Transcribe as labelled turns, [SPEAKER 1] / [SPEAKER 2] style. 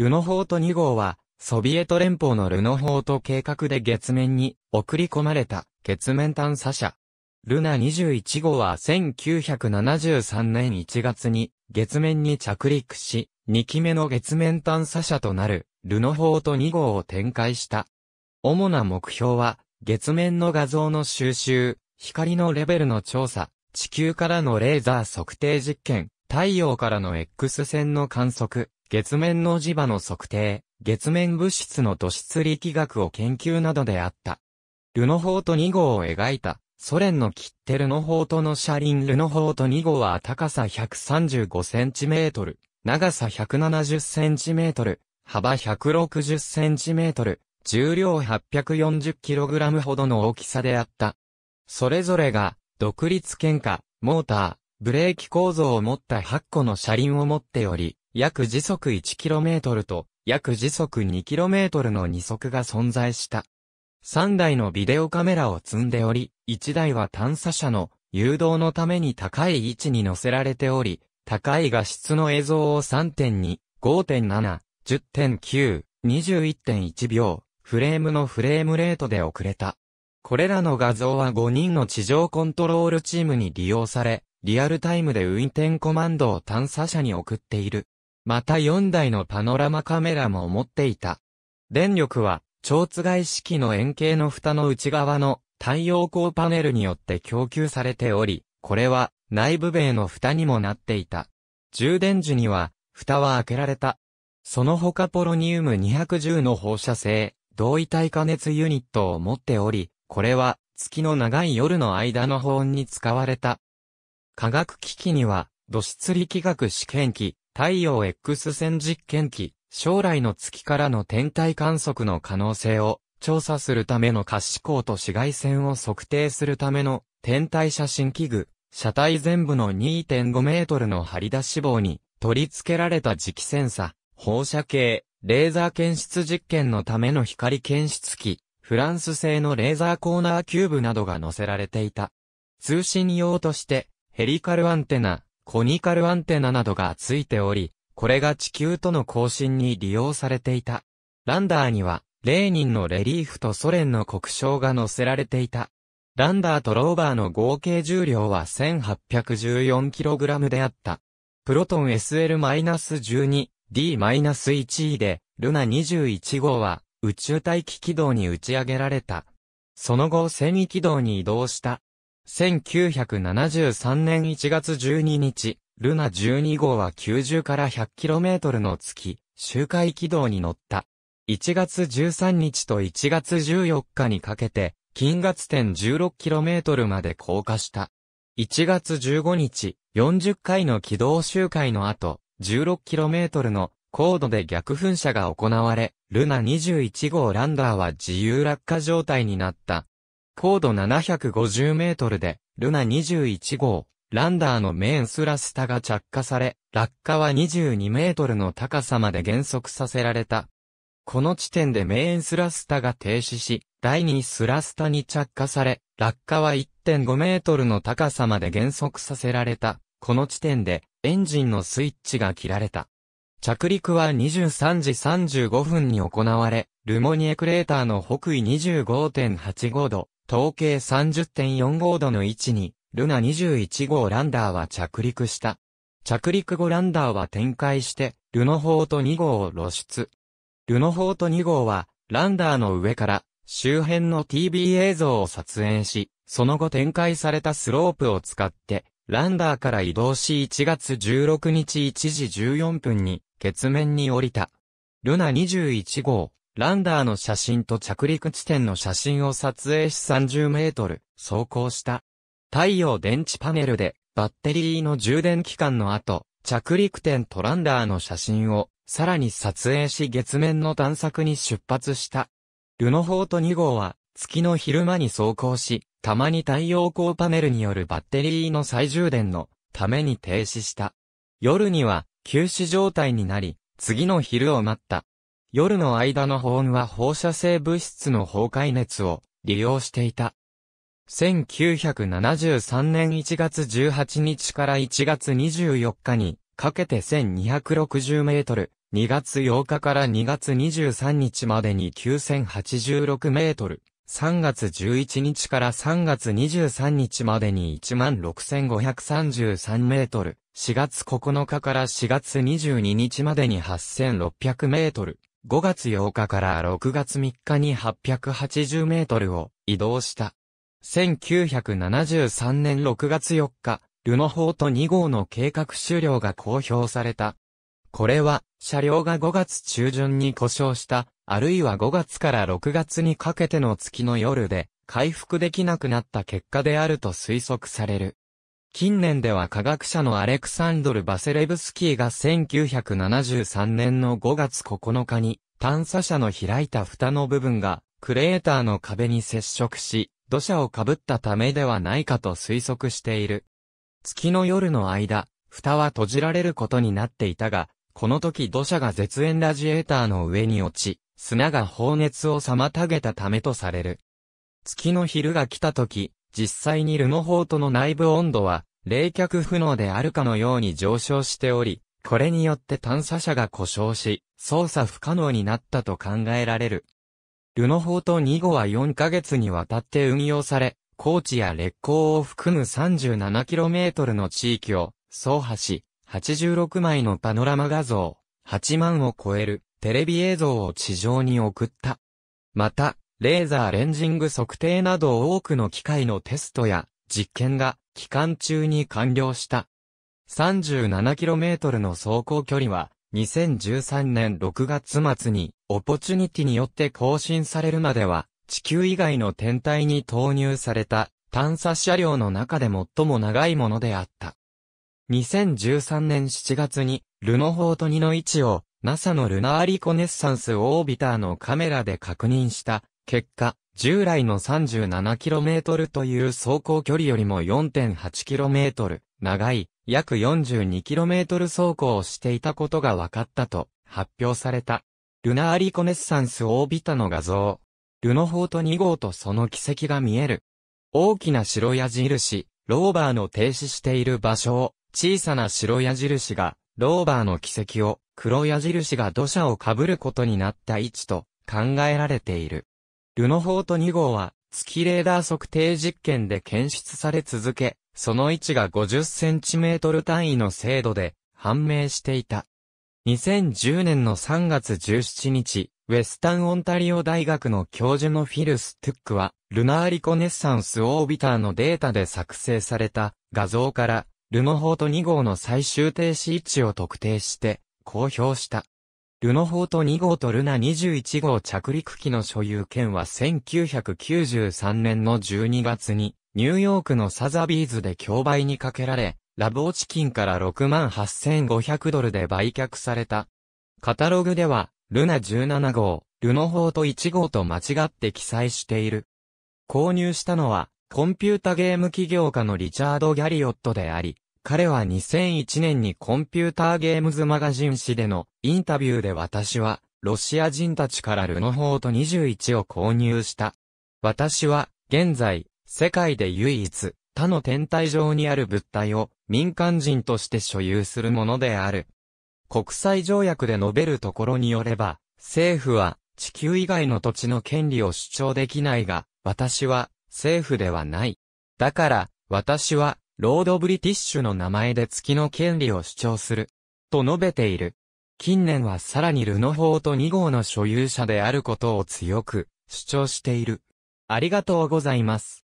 [SPEAKER 1] ルノホート2号は、ソビエト連邦のルノホート計画で月面に送り込まれた月面探査車。ルナ21号は1973年1月に月面に着陸し、2機目の月面探査車となるルノホート2号を展開した。主な目標は、月面の画像の収集、光のレベルの調査、地球からのレーザー測定実験、太陽からの X 線の観測、月面の磁場の測定、月面物質の突出力学を研究などであった。ルノホート2号を描いた、ソ連の切手ルノのホートの車輪ルノホート2号は高さ 135cm、長さ 170cm、幅 160cm、重量 840kg ほどの大きさであった。それぞれが、独立喧嘩、モーター、ブレーキ構造を持った8個の車輪を持っており、約時速 1km と約時速 2km の2足が存在した。3台のビデオカメラを積んでおり、1台は探査車の誘導のために高い位置に乗せられており、高い画質の映像を3.2、5.7、10.9、21.1秒、フレームのフレームレートで遅れた。これらの画像は5人の地上コントロールチームに利用され、リアルタイムで運転コマンドを探査車に送っている。また4台のパノラマカメラも持っていた。電力は、蝶番式の円形の蓋の内側の太陽光パネルによって供給されており、これは内部米の蓋にもなっていた。充電時には、蓋は開けられた。その他ポロニウム210の放射性、同位体加熱ユニットを持っており、これは月の長い夜の間の保温に使われた。科学機器には、土質力学試験機、太陽 X 線実験機、将来の月からの天体観測の可能性を調査するための可視光と紫外線を測定するための天体写真器具、車体全部の2.5メートルの張り出し棒に取り付けられた磁気センサ、放射系、レーザー検出実験のための光検出機、フランス製のレーザーコーナーキューブなどが載せられていた。通信用として、ヘリカルアンテナ、コニカルアンテナなどがついており、これが地球との交信に利用されていた。ランダーには、レーニンのレリーフとソ連の国章が載せられていた。ランダーとローバーの合計重量は 1814kg であった。プロトン SL-12D-1E で、ルナ21号は宇宙大気軌道に打ち上げられた。その後、セミ軌道に移動した。1973年1月12日、ルナ12号は90から 100km の月、周回軌道に乗った。1月13日と1月14日にかけて、金月点 16km まで降下した。1月15日、40回の軌道周回の後、16km の高度で逆噴射が行われ、ルナ21号ランダーは自由落下状態になった。高度750メートルで、ルナ21号、ランダーのメーンスラスタが着火され、落下は22メートルの高さまで減速させられた。この地点でメーンスラスタが停止し、第2スラスタに着火され、落下は1.5メートルの高さまで減速させられた。この地点で、エンジンのスイッチが切られた。着陸は23時35分に行われ、ルモニエクレーターの北緯25.85度、統計30.45度の位置に、ルナ21号ランダーは着陸した。着陸後ランダーは展開して、ルノホート2号を露出。ルノホート2号は、ランダーの上から、周辺の TV 映像を撮影し、その後展開されたスロープを使って、ランダーから移動し1月16日1時14分に、月面に降りた。ルナ21号、ランダーの写真と着陸地点の写真を撮影し30メートル走行した。太陽電池パネルでバッテリーの充電期間の後、着陸点とランダーの写真をさらに撮影し月面の探索に出発した。ルノホート2号は月の昼間に走行し、たまに太陽光パネルによるバッテリーの再充電のために停止した。夜には休止状態になり、次の昼を待った。夜の間の保温は放射性物質の崩壊熱を利用していた。1973年1月18日から1月24日にかけて1260メートル、2月8日から2月23日までに9086メートル、3月11日から3月23日までに16533メートル、4月9日から4月22日までに8600メートル、5月8日から6月3日に880メートルを移動した。1973年6月4日、ルノホート2号の計画終了が公表された。これは、車両が5月中旬に故障した、あるいは5月から6月にかけての月の夜で、回復できなくなった結果であると推測される。近年では科学者のアレクサンドル・バセレブスキーが1973年の5月9日に探査車の開いた蓋の部分がクレーターの壁に接触し、土砂をかぶったためではないかと推測している。月の夜の間、蓋は閉じられることになっていたが、この時土砂が絶縁ラジエーターの上に落ち、砂が放熱を妨げたためとされる。月の昼が来た時、実際にルノホートの内部温度は、冷却不能であるかのように上昇しており、これによって探査車が故障し、操作不可能になったと考えられる。ルノホート2号は4ヶ月にわたって運用され、高地や列行を含む 37km の地域を、走破し、86枚のパノラマ画像、8万を超えるテレビ映像を地上に送った。また、レーザーレンジング測定など多くの機械のテストや実験が期間中に完了した。37km の走行距離は2013年6月末にオポチュニティによって更新されるまでは地球以外の天体に投入された探査車両の中で最も長いものであった。2013年7月にルノホート2の位置を NASA のルナーリコネッサンスオービターのカメラで確認した結果、従来の 37km という走行距離よりも 4.8km 長い約 42km 走行をしていたことが分かったと発表された。ルナーリコネッサンスオービタの画像。ルノフォート2号とその軌跡が見える。大きな白矢印、ローバーの停止している場所を、小さな白矢印が、ローバーの軌跡を、黒矢印が土砂を被ることになった位置と考えられている。ルノフォート2号は、月レーダー測定実験で検出され続け、その位置が5 0トル単位の精度で判明していた。2010年の3月17日、ウェスタンオンタリオ大学の教授のフィル・ストゥックは、ルナーリコネッサンスオービターのデータで作成された画像から、ルノホート2号の最終停止位置を特定して、公表した。ルノホート2号とルナ21号着陸機の所有権は1993年の12月にニューヨークのサザビーズで競売にかけられ、ラボーチキンから68,500ドルで売却された。カタログでは、ルナ17号、ルノホート1号と間違って記載している。購入したのは、コンピュータゲーム企業家のリチャード・ギャリオットであり、彼は2001年にコンピューターゲームズマガジン誌でのインタビューで私はロシア人たちからルノホート21を購入した。私は現在世界で唯一他の天体上にある物体を民間人として所有するものである。国際条約で述べるところによれば政府は地球以外の土地の権利を主張できないが私は政府ではない。だから私はロード・ブリティッシュの名前で月の権利を主張する。と述べている。近年はさらにルノ法と2号の所有者であることを強く主張している。ありがとうございます。